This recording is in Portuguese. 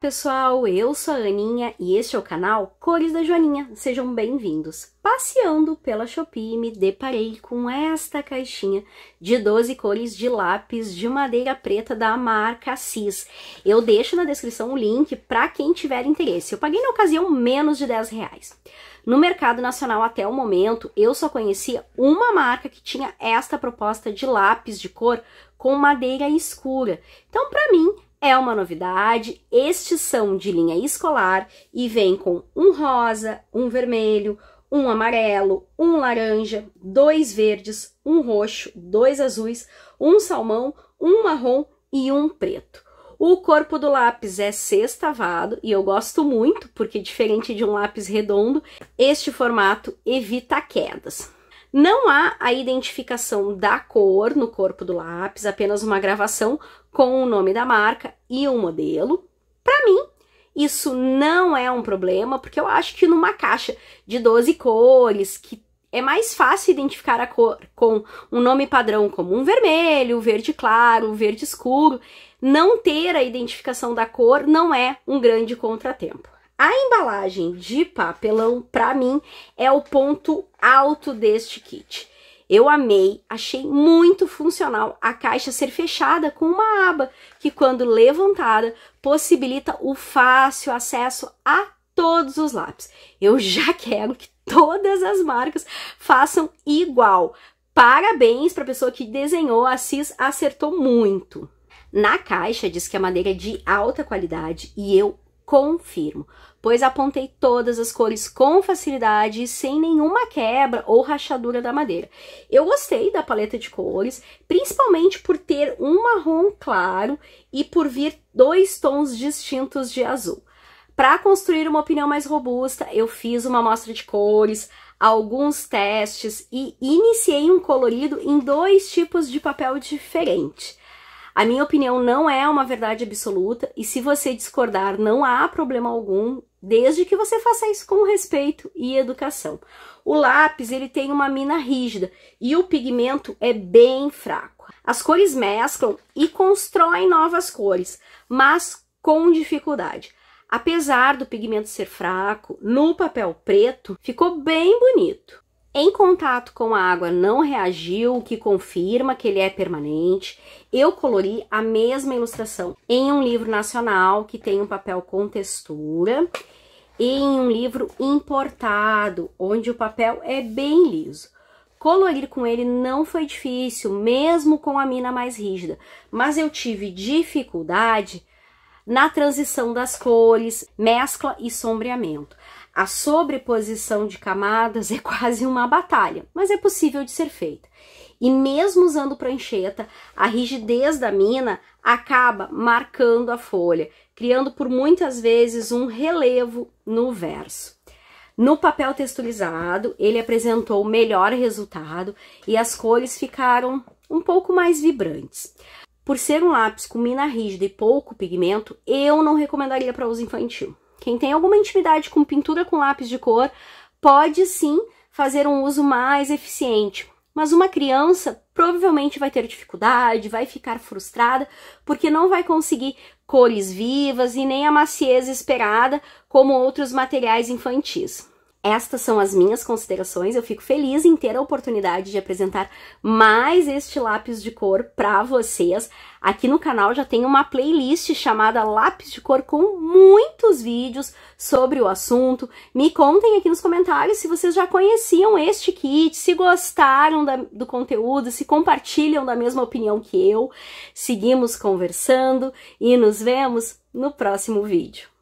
pessoal, eu sou a Aninha e este é o canal Cores da Joaninha, sejam bem-vindos. Passeando pela Shopee me deparei com esta caixinha de 12 cores de lápis de madeira preta da marca Cis. Eu deixo na descrição o link para quem tiver interesse, eu paguei na ocasião menos de 10 reais. No mercado nacional até o momento, eu só conhecia uma marca que tinha esta proposta de lápis de cor com madeira escura. Então, para mim, é uma novidade. Estes são de linha escolar e vêm com um rosa, um vermelho, um amarelo, um laranja, dois verdes, um roxo, dois azuis, um salmão, um marrom e um preto. O corpo do lápis é sextavado e eu gosto muito porque, diferente de um lápis redondo, este formato evita quedas. Não há a identificação da cor no corpo do lápis, apenas uma gravação com o nome da marca e o um modelo. Para mim, isso não é um problema, porque eu acho que numa caixa de 12 cores, que é mais fácil identificar a cor com um nome padrão como um vermelho, verde claro, verde escuro, não ter a identificação da cor não é um grande contratempo. A embalagem de papelão, para mim, é o ponto alto deste kit. Eu amei, achei muito funcional a caixa ser fechada com uma aba que, quando levantada, possibilita o fácil acesso a todos os lápis. Eu já quero que todas as marcas façam igual. Parabéns para a pessoa que desenhou, a Cis acertou muito. Na caixa diz que a é madeira é de alta qualidade e eu confirmo, pois apontei todas as cores com facilidade, sem nenhuma quebra ou rachadura da madeira. Eu gostei da paleta de cores, principalmente por ter um marrom claro e por vir dois tons distintos de azul. Para construir uma opinião mais robusta, eu fiz uma amostra de cores, alguns testes e iniciei um colorido em dois tipos de papel diferente. A minha opinião não é uma verdade absoluta e se você discordar, não há problema algum, desde que você faça isso com respeito e educação. O lápis, ele tem uma mina rígida e o pigmento é bem fraco. As cores mesclam e constroem novas cores, mas com dificuldade. Apesar do pigmento ser fraco, no papel preto ficou bem bonito em contato com a água não reagiu, o que confirma que ele é permanente. Eu colori a mesma ilustração em um livro nacional que tem um papel com textura e em um livro importado, onde o papel é bem liso. Colorir com ele não foi difícil, mesmo com a mina mais rígida, mas eu tive dificuldade na transição das cores, mescla e sombreamento. A sobreposição de camadas é quase uma batalha, mas é possível de ser feita. E mesmo usando prancheta, a rigidez da mina acaba marcando a folha, criando por muitas vezes um relevo no verso. No papel texturizado, ele apresentou melhor resultado e as cores ficaram um pouco mais vibrantes. Por ser um lápis com mina rígida e pouco pigmento, eu não recomendaria para uso infantil. Quem tem alguma intimidade com pintura com lápis de cor, pode sim fazer um uso mais eficiente. Mas uma criança provavelmente vai ter dificuldade, vai ficar frustrada, porque não vai conseguir cores vivas e nem a maciez esperada como outros materiais infantis. Estas são as minhas considerações. Eu fico feliz em ter a oportunidade de apresentar mais este lápis de cor para vocês. Aqui no canal já tem uma playlist chamada Lápis de Cor com muitos vídeos sobre o assunto. Me contem aqui nos comentários se vocês já conheciam este kit, se gostaram da, do conteúdo, se compartilham da mesma opinião que eu. Seguimos conversando e nos vemos no próximo vídeo.